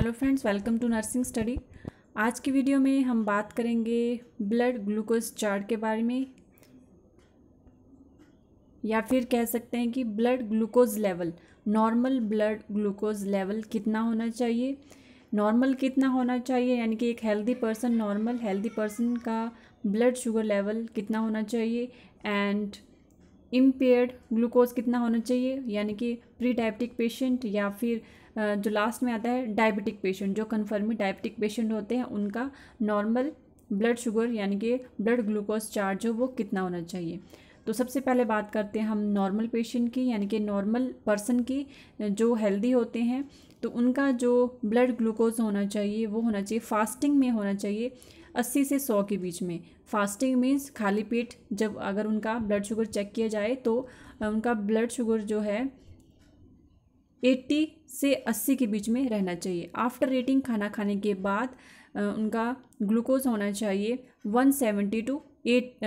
hello friends welcome to nursing study आज की video में हम बात करेंगे ब्लड ग्लूकोज चार्ट के बारे में या फिर कह सकते हैं कि blood glucose level normal blood glucose level कितना होना चाहिए नॉर्मल कितना होना चाहिए यानी कि एक healthy person normal healthy person का ब्लड शुगर लेवल कितना होना चाहिए एंड इम्पेयर्ड ग्लूकोज कितना होना चाहिए यानी कि प्री डायबिटिक पेशेंट या फिर जो लास्ट में आता है डायबिटिक पेशेंट जो कन्फर्मी डायबिटिक पेशेंट होते हैं उनका नॉर्मल ब्लड शुगर यानी कि ब्लड ग्लूकोज चार्ज हो वो कितना होना चाहिए तो सबसे पहले बात करते हैं हम नॉर्मल पेशेंट की यानी कि नॉर्मल पर्सन की जो हेल्दी होते हैं तो उनका जो ब्लड ग्लूकोज होना चाहिए वो होना चाहिए फास्टिंग में होना चाहिए अस्सी से सौ के बीच में फास्टिंग मीन्स खाली पेट जब अगर उनका ब्लड शुगर चेक किया जाए तो उनका ब्लड शुगर जो है एट्टी से अस्सी के बीच में रहना चाहिए आफ्टर रेटिंग खाना खाने के बाद उनका ग्लूकोज होना चाहिए one seventy to eight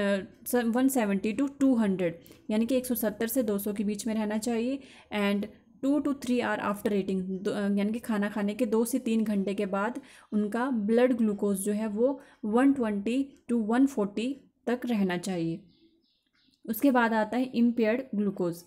one seventy to two hundred यानी कि एक सौ सत्तर से दो सौ के बीच में रहना चाहिए and two to three hour after eating यानी कि खाना खाने के दो से तीन घंटे के बाद उनका ब्लड ग्लूकोज जो है वो one twenty to one forty तक रहना चाहिए उसके बाद आता है इम्पेयर्ड ग्लूकोज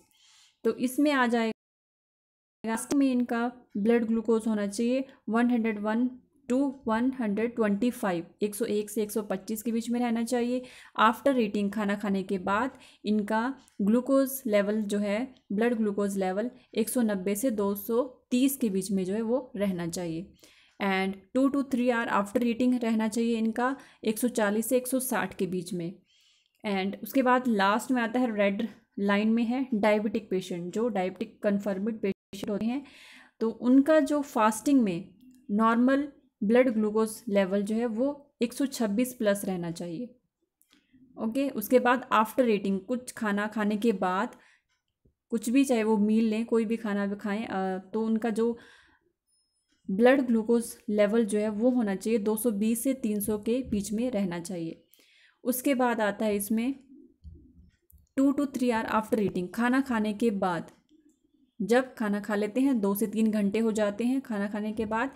तो इसमें आ जाएगा में इनका ब्लड ग्लूकोज होना चाहिए one hundred one to one hundred twenty five एक सौ एक से एक सौ पच्चीस के बीच में रहना चाहिए आफ्टर ईटिंग खाना खाने के बाद इनका ग्लूकोज लेवल जो है ब्लड ग्लूकोज लेवल एक सौ नब्बे से दो सौ तीस के बीच में जो है वो रहना चाहिए and two to three hour after eating रहना चाहिए इनका एक सौ चालीस से एक सौ साठ के बीच में एंड उसके बाद लास्ट में आता है रेड लाइन में है डायबिटिक पेशेंट जो डायबिटिक कन्फर्मिड पेशेंट होते हैं तो उनका जो फास्टिंग में नॉर्मल ब्लड ग्लूकोज लेवल जो है वो 126 प्लस रहना चाहिए ओके उसके बाद आफ्टर ईटिंग कुछ खाना खाने के बाद कुछ भी चाहे वो मील लें कोई भी खाना भी खाएं तो उनका जो ब्लड ग्लूकोज लेवल जो है वो होना चाहिए 220 से 300 के बीच में रहना चाहिए उसके बाद आता है इसमें two to three hour after eating खाना खाने के बाद जब खाना खा लेते हैं दो से तीन घंटे हो जाते हैं खाना खाने के बाद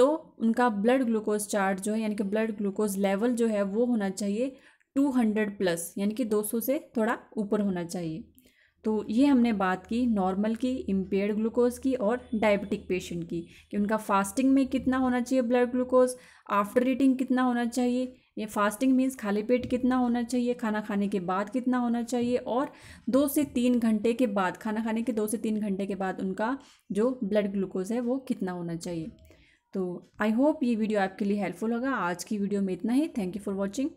तो उनका ब्लड ग्लूकोज चार्ट जो है यानी कि ब्लड ग्लूकोज लेवल जो है वो होना चाहिए 200 प्लस यानी कि 200 से थोड़ा ऊपर होना चाहिए तो ये हमने बात की नॉर्मल की इम्पेयर्ड ग्लूकोज की और डायबिटिक पेशेंट की कि उनका फास्टिंग में कितना होना चाहिए ब्लड ग्लूकोज आफ्टर ईटिंग कितना होना चाहिए ये फास्टिंग मीन्स खाली पेट कितना होना चाहिए खाना खाने के बाद कितना होना चाहिए और दो से तीन घंटे के बाद खाना खाने के दो से तीन घंटे के बाद उनका जो ब्लड ग्लूकोज है वो कितना होना चाहिए तो आई होप ये वीडियो आपके लिए हेल्पफुल होगा आज की वीडियो में इतना ही थैंक यू फॉर वॉचिंग